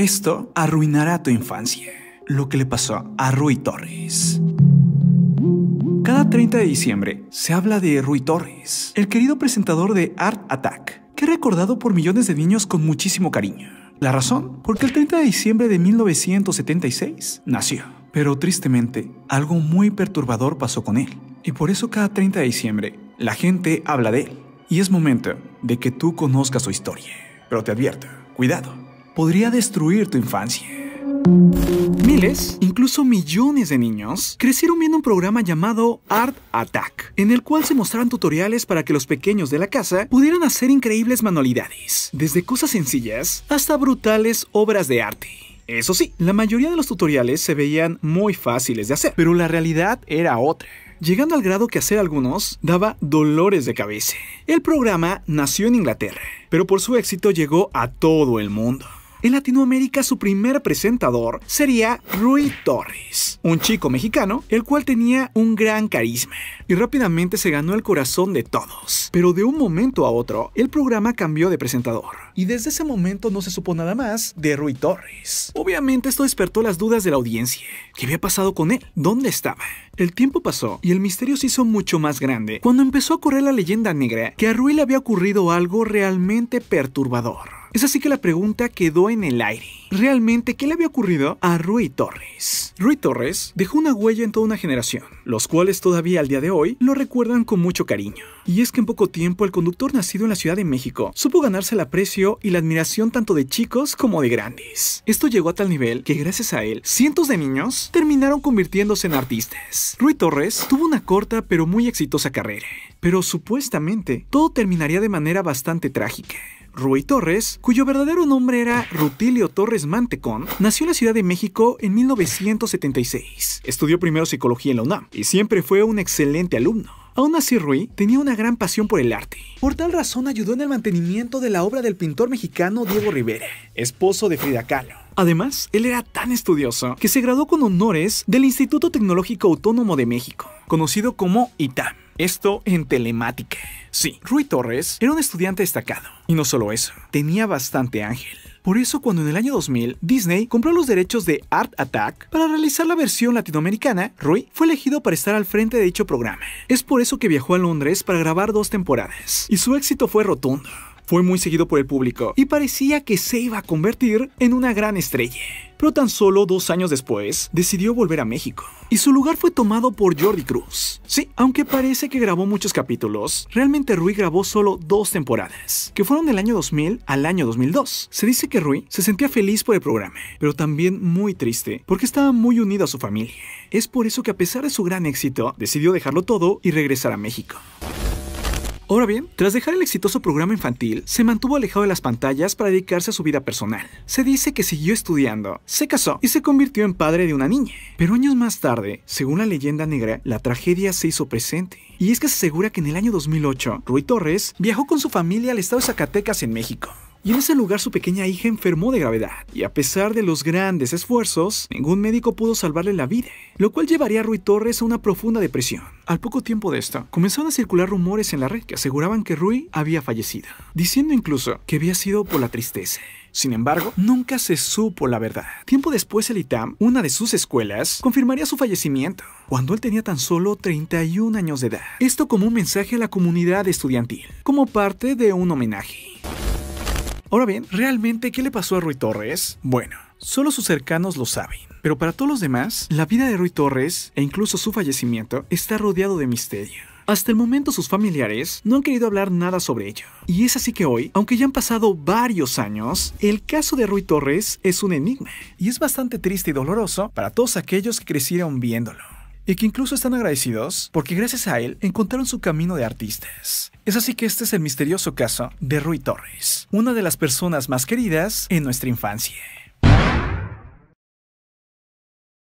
Esto arruinará tu infancia, lo que le pasó a Rui Torres. Cada 30 de diciembre se habla de Rui Torres, el querido presentador de Art Attack, que es recordado por millones de niños con muchísimo cariño. La razón, porque el 30 de diciembre de 1976 nació. Pero tristemente, algo muy perturbador pasó con él. Y por eso cada 30 de diciembre, la gente habla de él. Y es momento de que tú conozcas su historia. Pero te advierto, cuidado, podría destruir tu infancia. Miles, incluso millones de niños, crecieron viendo un programa llamado Art Attack, en el cual se mostraban tutoriales para que los pequeños de la casa pudieran hacer increíbles manualidades, desde cosas sencillas hasta brutales obras de arte. Eso sí, la mayoría de los tutoriales se veían muy fáciles de hacer, pero la realidad era otra llegando al grado que hacer algunos daba dolores de cabeza. El programa nació en Inglaterra, pero por su éxito llegó a todo el mundo. En Latinoamérica su primer presentador sería Rui Torres, un chico mexicano el cual tenía un gran carisma y rápidamente se ganó el corazón de todos. Pero de un momento a otro, el programa cambió de presentador y desde ese momento no se supo nada más de Rui Torres. Obviamente esto despertó las dudas de la audiencia. ¿Qué había pasado con él? ¿Dónde estaba? El tiempo pasó y el misterio se hizo mucho más grande cuando empezó a correr la leyenda negra que a Rui le había ocurrido algo realmente perturbador. Es así que la pregunta quedó en el aire. ¿Realmente qué le había ocurrido a Rui Torres? Rui Torres dejó una huella en toda una generación, los cuales todavía al día de hoy lo recuerdan con mucho cariño. Y es que en poco tiempo el conductor nacido en la Ciudad de México supo ganarse el aprecio y la admiración tanto de chicos como de grandes. Esto llegó a tal nivel que gracias a él, cientos de niños terminaron convirtiéndose en artistas. Rui Torres tuvo una corta pero muy exitosa carrera, pero supuestamente todo terminaría de manera bastante trágica. Rui Torres, cuyo verdadero nombre era Rutilio Torres Mantecón, nació en la Ciudad de México en 1976. Estudió primero psicología en la UNAM y siempre fue un excelente alumno. Aún así, Rui tenía una gran pasión por el arte. Por tal razón ayudó en el mantenimiento de la obra del pintor mexicano Diego Rivera, esposo de Frida Kahlo. Además, él era tan estudioso que se graduó con honores del Instituto Tecnológico Autónomo de México, conocido como ITAM. Esto en telemática. Sí, Rui Torres era un estudiante destacado. Y no solo eso, tenía bastante ángel. Por eso cuando en el año 2000 Disney compró los derechos de Art Attack para realizar la versión latinoamericana, Rui fue elegido para estar al frente de dicho programa. Es por eso que viajó a Londres para grabar dos temporadas, y su éxito fue rotundo fue muy seguido por el público y parecía que se iba a convertir en una gran estrella. Pero tan solo dos años después, decidió volver a México y su lugar fue tomado por Jordi Cruz. Sí, aunque parece que grabó muchos capítulos, realmente Rui grabó solo dos temporadas, que fueron del año 2000 al año 2002. Se dice que Rui se sentía feliz por el programa, pero también muy triste porque estaba muy unido a su familia. Es por eso que a pesar de su gran éxito, decidió dejarlo todo y regresar a México. Ahora bien, tras dejar el exitoso programa infantil, se mantuvo alejado de las pantallas para dedicarse a su vida personal. Se dice que siguió estudiando, se casó y se convirtió en padre de una niña. Pero años más tarde, según la leyenda negra, la tragedia se hizo presente. Y es que se asegura que en el año 2008, Rui Torres viajó con su familia al estado de Zacatecas en México. Y en ese lugar su pequeña hija enfermó de gravedad, y a pesar de los grandes esfuerzos, ningún médico pudo salvarle la vida, lo cual llevaría a Rui Torres a una profunda depresión. Al poco tiempo de esto, comenzaron a circular rumores en la red que aseguraban que Rui había fallecido, diciendo incluso que había sido por la tristeza. Sin embargo, nunca se supo la verdad. Tiempo después, el ITAM, una de sus escuelas, confirmaría su fallecimiento, cuando él tenía tan solo 31 años de edad. Esto como un mensaje a la comunidad estudiantil, como parte de un homenaje. Ahora bien, ¿realmente qué le pasó a Rui Torres? Bueno, solo sus cercanos lo saben. Pero para todos los demás, la vida de Rui Torres, e incluso su fallecimiento, está rodeado de misterio. Hasta el momento sus familiares no han querido hablar nada sobre ello. Y es así que hoy, aunque ya han pasado varios años, el caso de Rui Torres es un enigma. Y es bastante triste y doloroso para todos aquellos que crecieron viéndolo y que incluso están agradecidos porque gracias a él encontraron su camino de artistas. Es así que este es el misterioso caso de Rui Torres, una de las personas más queridas en nuestra infancia.